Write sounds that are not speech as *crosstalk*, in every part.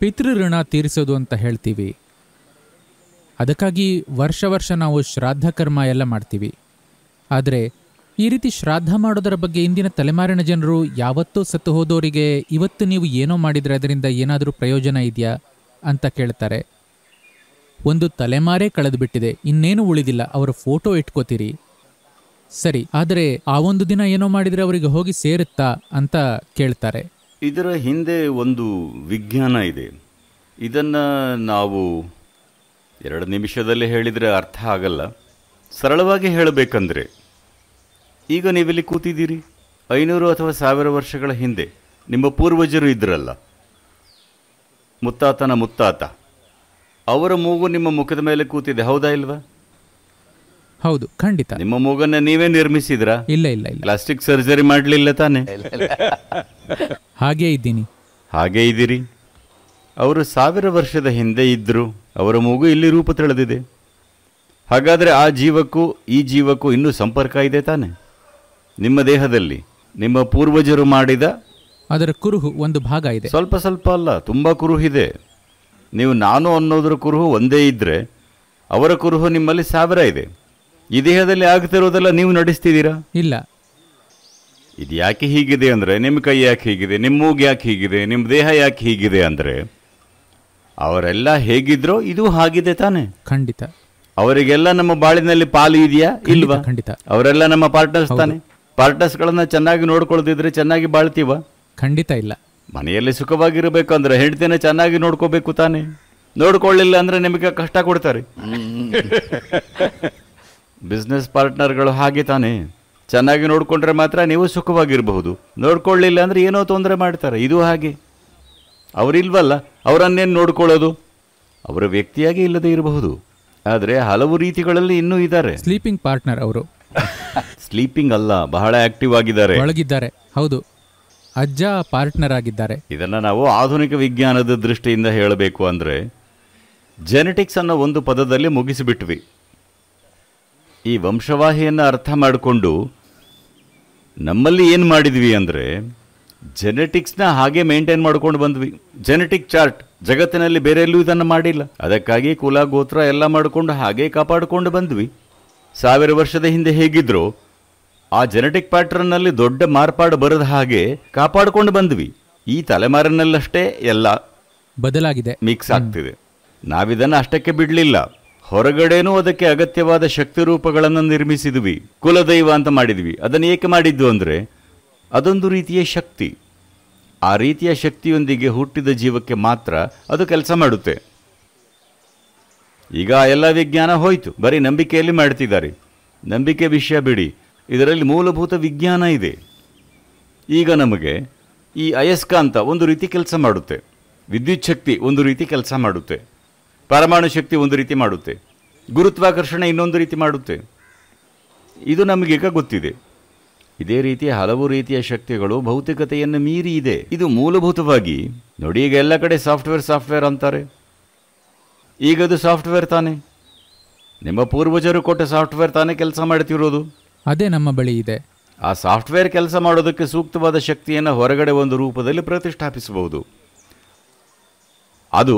ಪಿತೃಋಣ ತೀರಿಸೋದು ಅಂತ ಹೇಳ್ತೀವಿ ಅದಕ್ಕಾಗಿ ವರ್ಷ ವರ್ಷ ನಾವು ಶ್ರಾದ್ದ ಕರ್ಮ ಎಲ್ಲ ಮಾಡ್ತೀವಿ ಆದರೆ ಈ ರೀತಿ ಶ್ರಾದ್ದ ಮಾಡೋದರ ಬಗ್ಗೆ ಇಂದಿನ ತಲೆಮಾರಿನ ಜನರು ಯಾವತ್ತೂ ಸತ್ತು ಹೋದವರಿಗೆ ಇವತ್ತು ನೀವು ಏನೋ ಮಾಡಿದರೆ ಅದರಿಂದ ಏನಾದರೂ ಪ್ರಯೋಜನ ಇದೆಯಾ ಅಂತ ಕೇಳ್ತಾರೆ ಒಂದು ತಲೆಮಾರೇ ಬಿಟ್ಟಿದೆ ಇನ್ನೇನು ಉಳಿದಿಲ್ಲ ಅವರ ಫೋಟೋ ಇಟ್ಕೋತೀರಿ ಸರಿ ಆದರೆ ಆ ಒಂದು ದಿನ ಏನೋ ಮಾಡಿದರೆ ಅವರಿಗೆ ಹೋಗಿ ಸೇರುತ್ತಾ ಅಂತ ಕೇಳ್ತಾರೆ ಇದರ ಹಿಂದೆ ಒಂದು ವಿಜ್ಞಾನ ಇದೆ ಇದನ್ನು ನಾವು ಎರಡು ನಿಮಿಷದಲ್ಲಿ ಹೇಳಿದರೆ ಅರ್ಥ ಆಗಲ್ಲ ಸರಳವಾಗಿ ಹೇಳಬೇಕಂದ್ರೆ ಈಗ ನೀವೆಲ್ಲಿ ಕೂತಿದ್ದೀರಿ ಐನೂರು ಅಥವಾ ಸಾವಿರ ವರ್ಷಗಳ ಹಿಂದೆ ನಿಮ್ಮ ಪೂರ್ವಜರು ಇದ್ರಲ್ಲ ಮುತ್ತಾತನ ಮುತ್ತಾತ ಅವರ ಮೂಗು ನಿಮ್ಮ ಮುಖದ ಮೇಲೆ ಕೂತಿದೆ ಹೌದಾ ಇಲ್ವಾ ಹೌದು ಖಂಡಿತ ನಿಮ್ಮ ಮೂಗನ್ನ ನೀವೇ ನಿರ್ಮಿಸಿದ್ರ ಇಲ್ಲ ಇಲ್ಲ ಇಲ್ಲ ಪ್ಲಾಸ್ಟಿಕ್ ಸರ್ಜರಿ ಮಾಡಲಿಲ್ಲ ತಾನೆ ಹಾಗೆ ಇದ್ದೀನಿ ಹಾಗೇ ಇದ್ದೀರಿ ಅವರು ಸಾವಿರ ವರ್ಷದ ಹಿಂದೆ ಇದ್ದರು ಅವರ ಮೂಗು ಇಲ್ಲಿ ರೂಪ ತಳೆದಿದೆ ಹಾಗಾದ್ರೆ ಆ ಜೀವಕ್ಕೂ ಈ ಜೀವಕ್ಕೂ ಇನ್ನೂ ಸಂಪರ್ಕ ಇದೆ ತಾನೆ ನಿಮ್ಮ ದೇಹದಲ್ಲಿ ನಿಮ್ಮ ಪೂರ್ವಜರು ಮಾಡಿದ ಅದರ ಕುರುಹು ಒಂದು ಭಾಗ ಇದೆ ಸ್ವಲ್ಪ ಸ್ವಲ್ಪ ಅಲ್ಲ ತುಂಬ ಕುರುಹಿದೆ ನೀವು ನಾನು ಅನ್ನೋದ್ರ ಕುರುಹು ಒಂದೇ ಇದ್ದರೆ ಅವರ ಕುರುಹು ನಿಮ್ಮಲ್ಲಿ ಸಾವಿರ ಇದೆ ಈ ದೇಹದಲ್ಲಿ ಆಗ್ತಿರೋದೆಲ್ಲ ನೀವು ನಡೆಸ್ತಿದ್ದೀರಾ ಇಲ್ಲ ಇದು ಯಾಕೆ ಹೀಗಿದೆ ಅಂದರೆ ನಿಮ್ಮ ಕೈ ಯಾಕೆ ಹೀಗಿದೆ ನಿಮ್ಮ ಮೂಗು ಯಾಕೆ ಹೀಗಿದೆ ನಿಮ್ಮ ದೇಹ ಯಾಕೆ ಹೀಗಿದೆ ಅಂದರೆ ಅವರೆಲ್ಲ ಹೇಗಿದ್ರೋ ಇದು ಹಾಗಿದೆ ತಾನೆ ಖಂಡಿತ ಅವರಿಗೆಲ್ಲ ನಮ್ಮ ಬಾಳಿನಲ್ಲಿ ಪಾಲು ಇದೆಯಾ ಇಲ್ವಾ ಖಂಡಿತ ಅವರೆಲ್ಲ ನಮ್ಮ ಪಾರ್ಟ್ನರ್ಸ್ ತಾನೆ ಗಳನ್ನ ಚೆನ್ನಾಗಿ ನೋಡ್ಕೊಳ್ದಿದ್ರೆ ಚೆನ್ನಾಗಿ ಬಾಳ್ತೀವ ಖಂಡಿತ ಇಲ್ಲ ಮನೆಯಲ್ಲಿ ಸುಖವಾಗಿರಬೇಕು ಅಂದ್ರೆ ಹೆಂಡತಿನ ಚೆನ್ನಾಗಿ ನೋಡ್ಕೋಬೇಕು ತಾನೆ ನೋಡ್ಕೊಳ್ಳಿಲ್ಲ ಅಂದ್ರೆ ನಿಮಗೆ ಕಷ್ಟ ಕೊಡ್ತಾರೆ ಬಿಸ್ನೆಸ್ ಪಾರ್ಟ್ನರ್ಗಳು ಹಾಗೆ ತಾನೇ ಚೆನ್ನಾಗಿ ನೋಡಿಕೊಂಡ್ರೆ ಮಾತ್ರ ನೀವು ಸುಖವಾಗಿರಬಹುದು ನೋಡ್ಕೊಳ್ಳಿಲ್ಲ ಅಂದರೆ ಏನೋ ತೊಂದರೆ ಮಾಡ್ತಾರೆ ಇದು ಹಾಗೆ ಅವರಿಲ್ವಲ್ಲ ಅವರನ್ನೇನು ನೋಡ್ಕೊಳ್ಳೋದು ಅವರ ವ್ಯಕ್ತಿಯಾಗಿ ಇಲ್ಲದೆ ಇರಬಹುದು ಆದರೆ ಹಲವು ರೀತಿಗಳಲ್ಲಿ ಇನ್ನೂ ಇದ್ದಾರೆ ಸ್ಲೀಪಿಂಗ್ ಪಾರ್ಟ್ನರ್ ಅವರು ಸ್ಲೀಪಿಂಗ್ *laughs* ಅಲ್ಲ ಬಹಳ ಆಕ್ಟಿವ್ ಆಗಿದ್ದಾರೆ ಒಳಗಿದ್ದಾರೆ ಹೌದು ಅಜ್ಜ ಪಾರ್ಟ್ನರ್ ಆಗಿದ್ದಾರೆ ಇದನ್ನ ನಾವು ಆಧುನಿಕ ವಿಜ್ಞಾನದ ದೃಷ್ಟಿಯಿಂದ ಹೇಳಬೇಕು ಅಂದ್ರೆ ಜೆನೆಟಿಕ್ಸ್ ಅನ್ನೋ ಒಂದು ಪದದಲ್ಲಿ ಮುಗಿಸಿಬಿಟ್ವಿ ಈ ವಂಶವಾಹಿಯನ್ನು ಅರ್ಥ ಮಾಡಿಕೊಂಡು ನಮ್ಮಲ್ಲಿ ಏನು ಮಾಡಿದ್ವಿ ಅಂದರೆ ಜೆನೆಟಿಕ್ಸ್ನ ಹಾಗೆ ಮೇಂಟೈನ್ ಮಾಡ್ಕೊಂಡು ಬಂದ್ವಿ ಜೆನೆಟಿಕ್ ಚಾರ್ಟ್ ಜಗತ್ತಿನಲ್ಲಿ ಬೇರೆಲ್ಲೂ ಇದನ್ನು ಮಾಡಿಲ್ಲ ಅದಕ್ಕಾಗಿ ಕುಲ ಗೋತ್ರ ಎಲ್ಲ ಮಾಡಿಕೊಂಡು ಹಾಗೆ ಕಾಪಾಡಿಕೊಂಡು ಬಂದ್ವಿ ಸಾವಿರ ವರ್ಷದ ಹಿಂದೆ ಹೇಗಿದ್ರು ಆ ಜೆನೆಟಿಕ್ ಪ್ಯಾಟ್ರನ್ನಲ್ಲಿ ದೊಡ್ಡ ಮಾರ್ಪಾಡು ಬರದ ಹಾಗೆ ಕಾಪಾಡಿಕೊಂಡು ಬಂದ್ವಿ ಈ ತಲೆಮಾರಿನಲ್ಲಷ್ಟೇ ಎಲ್ಲ ಬದಲಾಗಿದೆ ಮಿಕ್ಸ್ ಆಗ್ತಿದೆ ನಾವಿದನ್ನು ಅಷ್ಟಕ್ಕೆ ಬಿಡಲಿಲ್ಲ ಹೊರಗಡೆನೂ ಅದಕ್ಕೆ ಅಗತ್ಯವಾದ ಶಕ್ತಿ ರೂಪಗಳನ್ನು ನಿರ್ಮಿಸಿದ್ವಿ ಕುಲದೈವ ಅಂತ ಮಾಡಿದ್ವಿ ಅದನ್ನು ಏಕೆ ಮಾಡಿದ್ದು ಅಂದರೆ ಅದೊಂದು ರೀತಿಯ ಶಕ್ತಿ ಆ ರೀತಿಯ ಶಕ್ತಿಯೊಂದಿಗೆ ಹುಟ್ಟಿದ ಜೀವಕ್ಕೆ ಮಾತ್ರ ಅದು ಕೆಲಸ ಮಾಡುತ್ತೆ ಈಗ ಎಲ್ಲ ವಿಜ್ಞಾನ ಹೋಯಿತು ಬರೀ ನಂಬಿಕೆಯಲ್ಲಿ ಮಾಡ್ತಿದ್ದಾರೆ ನಂಬಿಕೆ ವಿಷಯ ಬಿಡಿ ಇದರಲ್ಲಿ ಮೂಲಭೂತ ವಿಜ್ಞಾನ ಇದೆ ಈಗ ನಮಗೆ ಈ ಅಯಸ್ಕಾಂತ ಒಂದು ರೀತಿ ಕೆಲಸ ಮಾಡುತ್ತೆ ವಿದ್ಯುಚ್ಛಕ್ತಿ ಒಂದು ರೀತಿ ಕೆಲಸ ಮಾಡುತ್ತೆ ಪರಮಾಣು ಶಕ್ತಿ ಒಂದು ರೀತಿ ಮಾಡುತ್ತೆ ಗುರುತ್ವಾಕರ್ಷಣೆ ಇನ್ನೊಂದು ರೀತಿ ಮಾಡುತ್ತೆ ಇದು ನಮಗೀಗ ಗೊತ್ತಿದೆ ಇದೇ ರೀತಿ ಹಲವು ರೀತಿಯ ಶಕ್ತಿಗಳು ಭೌತಿಕತೆಯನ್ನು ಮೀರಿ ಇದೆ ಇದು ಮೂಲಭೂತವಾಗಿ ನೋಡಿ ಈಗ ಎಲ್ಲ ಕಡೆ ಸಾಫ್ಟ್ವೇರ್ ಸಾಫ್ಟ್ವೇರ್ ಅಂತಾರೆ ಈಗ ಅದು ಸಾಫ್ಟ್ವೇರ್ ತಾನೇ ನಿಮ್ಮ ಪೂರ್ವಜರು ಕೊಟ್ಟ ಸಾಫ್ಟ್ವೇರ್ ತಾನೇ ಕೆಲಸ ಮಾಡ್ತಿರೋದು ಅದೇ ನಮ್ಮ ಬಳಿ ಇದೆ ಆ ಸಾಫ್ಟ್ವೇರ್ ಕೆಲಸ ಮಾಡೋದಕ್ಕೆ ಸೂಕ್ತವಾದ ಶಕ್ತಿಯನ್ನು ಹೊರಗಡೆ ಒಂದು ರೂಪದಲ್ಲಿ ಪ್ರತಿಷ್ಠಾಪಿಸಬಹುದು ಅದು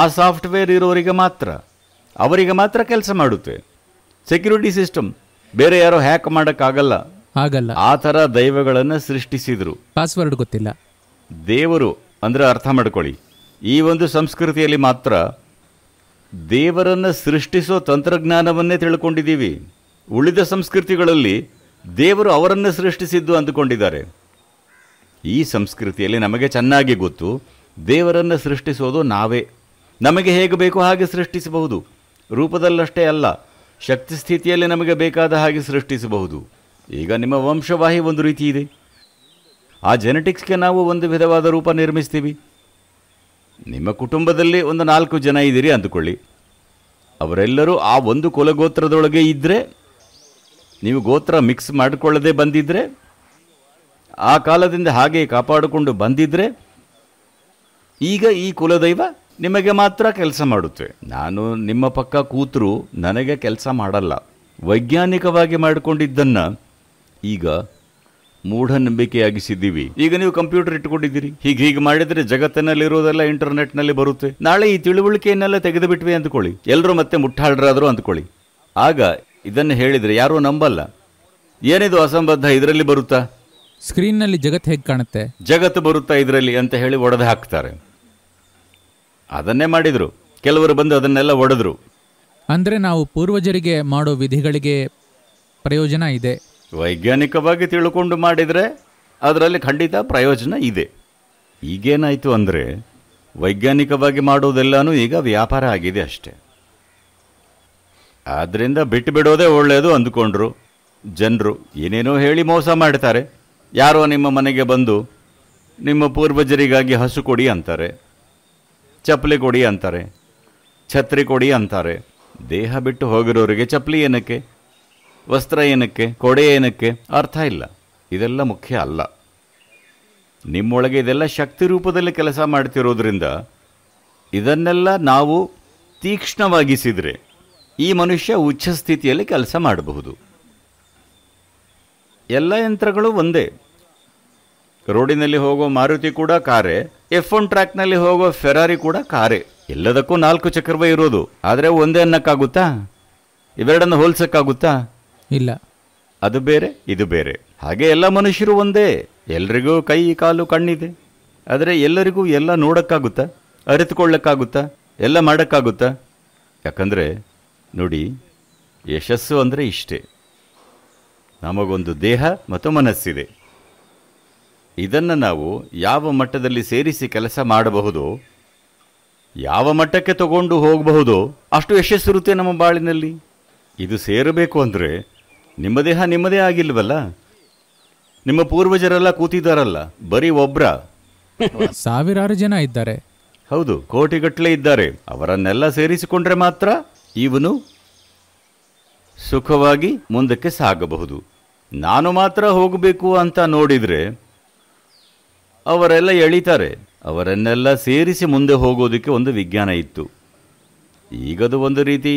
ಆ ಸಾಫ್ಟ್ವೇರ್ ಇರೋರಿಗೆ ಮಾತ್ರ ಅವರಿಗೆ ಮಾತ್ರ ಕೆಲಸ ಮಾಡುತ್ತೆ ಸೆಕ್ಯೂರಿಟಿ ಸಿಸ್ಟಮ್ ಬೇರೆ ಯಾರೋ ಹ್ಯಾಕ್ ಮಾಡೋಕ್ಕಾಗಲ್ಲ ಆಗಲ್ಲ ಆ ಥರ ದೈವಗಳನ್ನು ಸೃಷ್ಟಿಸಿದರು ಪಾಸ್ವರ್ಡ್ ಗೊತ್ತಿಲ್ಲ ದೇವರು ಅಂದರೆ ಅರ್ಥ ಮಾಡ್ಕೊಳ್ಳಿ ಈ ಒಂದು ಸಂಸ್ಕೃತಿಯಲ್ಲಿ ಮಾತ್ರ ದೇವರನ್ನು ಸೃಷ್ಟಿಸೋ ತಂತ್ರಜ್ಞಾನವನ್ನೇ ತಿಳ್ಕೊಂಡಿದ್ದೀವಿ ಉಳಿದ ಸಂಸ್ಕೃತಿಗಳಲ್ಲಿ ದೇವರು ಅವರನ್ನು ಸೃಷ್ಟಿಸಿದ್ದು ಅಂದುಕೊಂಡಿದ್ದಾರೆ ಈ ಸಂಸ್ಕೃತಿಯಲ್ಲಿ ನಮಗೆ ಚೆನ್ನಾಗಿ ಗೊತ್ತು ದೇವರನ್ನು ಸೃಷ್ಟಿಸೋದು ನಾವೇ ನಮಗೆ ಹೇಗೆ ಬೇಕೋ ಹಾಗೆ ಸೃಷ್ಟಿಸಬಹುದು ರೂಪದಲ್ಲಷ್ಟೇ ಅಲ್ಲ ಶಕ್ತಿ ಸ್ಥಿತಿಯಲ್ಲಿ ನಮಗೆ ಬೇಕಾದ ಹಾಗೆ ಸೃಷ್ಟಿಸಬಹುದು ಈಗ ನಿಮ್ಮ ವಂಶವಾಹಿ ಒಂದು ರೀತಿ ಇದೆ ಆ ಜೆನೆಟಿಕ್ಸ್ಗೆ ನಾವು ಒಂದು ವಿಧವಾದ ರೂಪ ನಿರ್ಮಿಸ್ತೀವಿ ನಿಮ್ಮ ಕುಟುಂಬದಲ್ಲಿ ಒಂದು ನಾಲ್ಕು ಜನ ಇದ್ದೀರಿ ಅಂದುಕೊಳ್ಳಿ ಅವರೆಲ್ಲರೂ ಆ ಒಂದು ಕುಲಗೋತ್ರದೊಳಗೆ ಇದ್ದರೆ ನೀವು ಗೋತ್ರ ಮಿಕ್ಸ್ ಮಾಡಿಕೊಳ್ಳದೆ ಬಂದಿದ್ದರೆ ಆ ಕಾಲದಿಂದ ಹಾಗೆ ಕಾಪಾಡಿಕೊಂಡು ಬಂದಿದ್ದರೆ ಈಗ ಈ ಕುಲದೈವ ನಿಮಗೆ ಮಾತ್ರ ಕೆಲಸ ಮಾಡುತ್ತೆ ನಾನು ನಿಮ್ಮ ಪಕ್ಕ ಕೂತರು ನನಗೆ ಕೆಲಸ ಮಾಡಲ್ಲ ವೈಜ್ಞಾನಿಕವಾಗಿ ಮಾಡಿಕೊಂಡಿದ್ದನ್ನು ಈಗ ಮೂಢನಂಬಿಕೆಯಾಗಿಸಿದ್ದೀವಿ ಈಗ ನೀವು ಕಂಪ್ಯೂಟರ್ ಇಟ್ಕೊಂಡಿದ್ದೀರಿ ಹೀಗೆ ಹೀಗೆ ಮಾಡಿದರೆ ಇರೋದೆಲ್ಲ ಇಂಟರ್ನೆಟ್ನಲ್ಲಿ ಬರುತ್ತೆ ನಾಳೆ ಈ ತಿಳುವಳಿಕೆಯನ್ನೆಲ್ಲ ತೆಗೆದು ಬಿಟ್ವಿ ಅಂದ್ಕೊಳ್ಳಿ ಎಲ್ಲರೂ ಮತ್ತೆ ಮುಟ್ಟಾಳ್ರಾದ್ರು ಅಂದ್ಕೊಳ್ಳಿ ಆಗ ಇದನ್ನು ಹೇಳಿದರೆ ಯಾರೂ ನಂಬಲ್ಲ ಏನಿದು ಅಸಂಬದ್ಧ ಇದರಲ್ಲಿ ಬರುತ್ತಾ ಸ್ಕ್ರೀನ್ನಲ್ಲಿ ಜಗತ್ತು ಹೇಗೆ ಕಾಣುತ್ತೆ ಜಗತ್ತು ಬರುತ್ತಾ ಇದರಲ್ಲಿ ಅಂತ ಹೇಳಿ ಒಡೆದು ಹಾಕ್ತಾರೆ ಅದನ್ನೇ ಮಾಡಿದರು ಕೆಲವರು ಬಂದು ಅದನ್ನೆಲ್ಲ ಒಡೆದ್ರು ಅಂದರೆ ನಾವು ಪೂರ್ವಜರಿಗೆ ಮಾಡೋ ವಿಧಿಗಳಿಗೆ ಪ್ರಯೋಜನ ಇದೆ ವೈಜ್ಞಾನಿಕವಾಗಿ ತಿಳ್ಕೊಂಡು ಮಾಡಿದರೆ ಅದರಲ್ಲಿ ಖಂಡಿತ ಪ್ರಯೋಜನ ಇದೆ ಈಗೇನಾಯಿತು ಅಂದರೆ ವೈಜ್ಞಾನಿಕವಾಗಿ ಮಾಡೋದೆಲ್ಲನೂ ಈಗ ವ್ಯಾಪಾರ ಆಗಿದೆ ಅಷ್ಟೆ ಆದ್ದರಿಂದ ಬಿಟ್ಟು ಬಿಡೋದೇ ಒಳ್ಳೆಯದು ಅಂದುಕೊಂಡ್ರು ಜನರು ಏನೇನೋ ಹೇಳಿ ಮೋಸ ಮಾಡ್ತಾರೆ ಯಾರೋ ನಿಮ್ಮ ಮನೆಗೆ ಬಂದು ನಿಮ್ಮ ಪೂರ್ವಜರಿಗಾಗಿ ಹಸು ಕೊಡಿ ಅಂತಾರೆ ಚಪ್ಪಲಿ ಕೊಡಿ ಅಂತಾರೆ ಛತ್ರಿ ಕೊಡಿ ಅಂತಾರೆ ದೇಹ ಬಿಟ್ಟು ಹೋಗಿರೋರಿಗೆ ಚಪ್ಪಲಿ ಏನಕ್ಕೆ ವಸ್ತ್ರ ಏನಕ್ಕೆ ಕೊಡೆ ಏನಕ್ಕೆ ಅರ್ಥ ಇಲ್ಲ ಇದೆಲ್ಲ ಮುಖ್ಯ ಅಲ್ಲ ನಿಮ್ಮೊಳಗೆ ಇದೆಲ್ಲ ಶಕ್ತಿ ರೂಪದಲ್ಲಿ ಕೆಲಸ ಮಾಡ್ತಿರೋದ್ರಿಂದ ಇದನ್ನೆಲ್ಲ ನಾವು ತೀಕ್ಷ್ಣವಾಗಿಸಿದರೆ ಈ ಮನುಷ್ಯ ಉಚ್ಚ ಸ್ಥಿತಿಯಲ್ಲಿ ಕೆಲಸ ಮಾಡಬಹುದು ಎಲ್ಲ ಯಂತ್ರಗಳು ಒಂದೇ ರೋಡಿನಲ್ಲಿ ಹೋಗೋ ಮಾರುತಿ ಕೂಡ ಕಾರೇ ಎಫ್ ಒನ್ ಟ್ರ್ಯಾಕ್ನಲ್ಲಿ ಹೋಗೋ ಫೆರಾರಿ ಕೂಡ ಕಾರೇ ಎಲ್ಲದಕ್ಕೂ ನಾಲ್ಕು ಚಕ್ರವ ಇರೋದು ಆದರೆ ಒಂದೇ ಅನ್ನಕ್ಕಾಗುತ್ತಾ ಇವೆರಡನ್ನು ಹೋಲ್ಸೋಕ್ಕಾಗುತ್ತಾ ಇಲ್ಲ ಅದು ಬೇರೆ ಇದು ಬೇರೆ ಹಾಗೆ ಎಲ್ಲ ಮನುಷ್ಯರು ಒಂದೇ ಎಲ್ರಿಗೂ ಕೈ ಕಾಲು ಕಣ್ಣಿದೆ ಆದರೆ ಎಲ್ಲರಿಗೂ ಎಲ್ಲ ನೋಡಕ್ಕಾಗುತ್ತಾ ಅರಿತುಕೊಳ್ಳಕ್ಕಾಗುತ್ತಾ ಎಲ್ಲ ಮಾಡೋಕ್ಕಾಗುತ್ತಾ ಯಾಕಂದರೆ ನೋಡಿ ಯಶಸ್ಸು ಅಂದರೆ ಇಷ್ಟೇ ನಮಗೊಂದು ದೇಹ ಮತ್ತು ಮನಸ್ಸಿದೆ ಇದನ್ನು ನಾವು ಯಾವ ಮಟ್ಟದಲ್ಲಿ ಸೇರಿಸಿ ಕೆಲಸ ಮಾಡಬಹುದು ಯಾವ ಮಟ್ಟಕ್ಕೆ ತಗೊಂಡು ಹೋಗಬಹುದು ಅಷ್ಟು ಯಶಸ್ಸಿರುತ್ತೆ ನಮ್ಮ ಬಾಳಿನಲ್ಲಿ ಇದು ಸೇರಬೇಕು ಅಂದರೆ ನಿಮ್ಮ ದೇಹ ನಿಮ್ಮದೇ ಆಗಿಲ್ವಲ್ಲ ನಿಮ್ಮ ಪೂರ್ವಜರೆಲ್ಲ ಕೂತಿದ್ದಾರಲ್ಲ ಬರೀ ಒಬ್ಬರ *laughs* ಸಾವಿರಾರು ಜನ ಇದ್ದಾರೆ ಹೌದು ಕೋಟಿಗಟ್ಟಲೆ ಇದ್ದಾರೆ ಅವರನ್ನೆಲ್ಲ ಸೇರಿಸಿಕೊಂಡ್ರೆ ಮಾತ್ರ ಇವನು ಸುಖವಾಗಿ ಮುಂದಕ್ಕೆ ಸಾಗಬಹುದು ನಾನು ಮಾತ್ರ ಹೋಗಬೇಕು ಅಂತ ನೋಡಿದರೆ ಅವರೆಲ್ಲ ಎಳಿತಾರೆ ಅವರನ್ನೆಲ್ಲ ಸೇರಿಸಿ ಮುಂದೆ ಹೋಗೋದಕ್ಕೆ ಒಂದು ವಿಜ್ಞಾನ ಇತ್ತು ಈಗದು ಒಂದು ರೀತಿ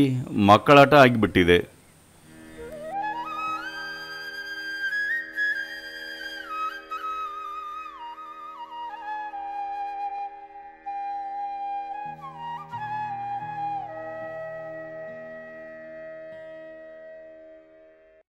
ಮಕ್ಕಳಾಟ ಆಗಿಬಿಟ್ಟಿದೆ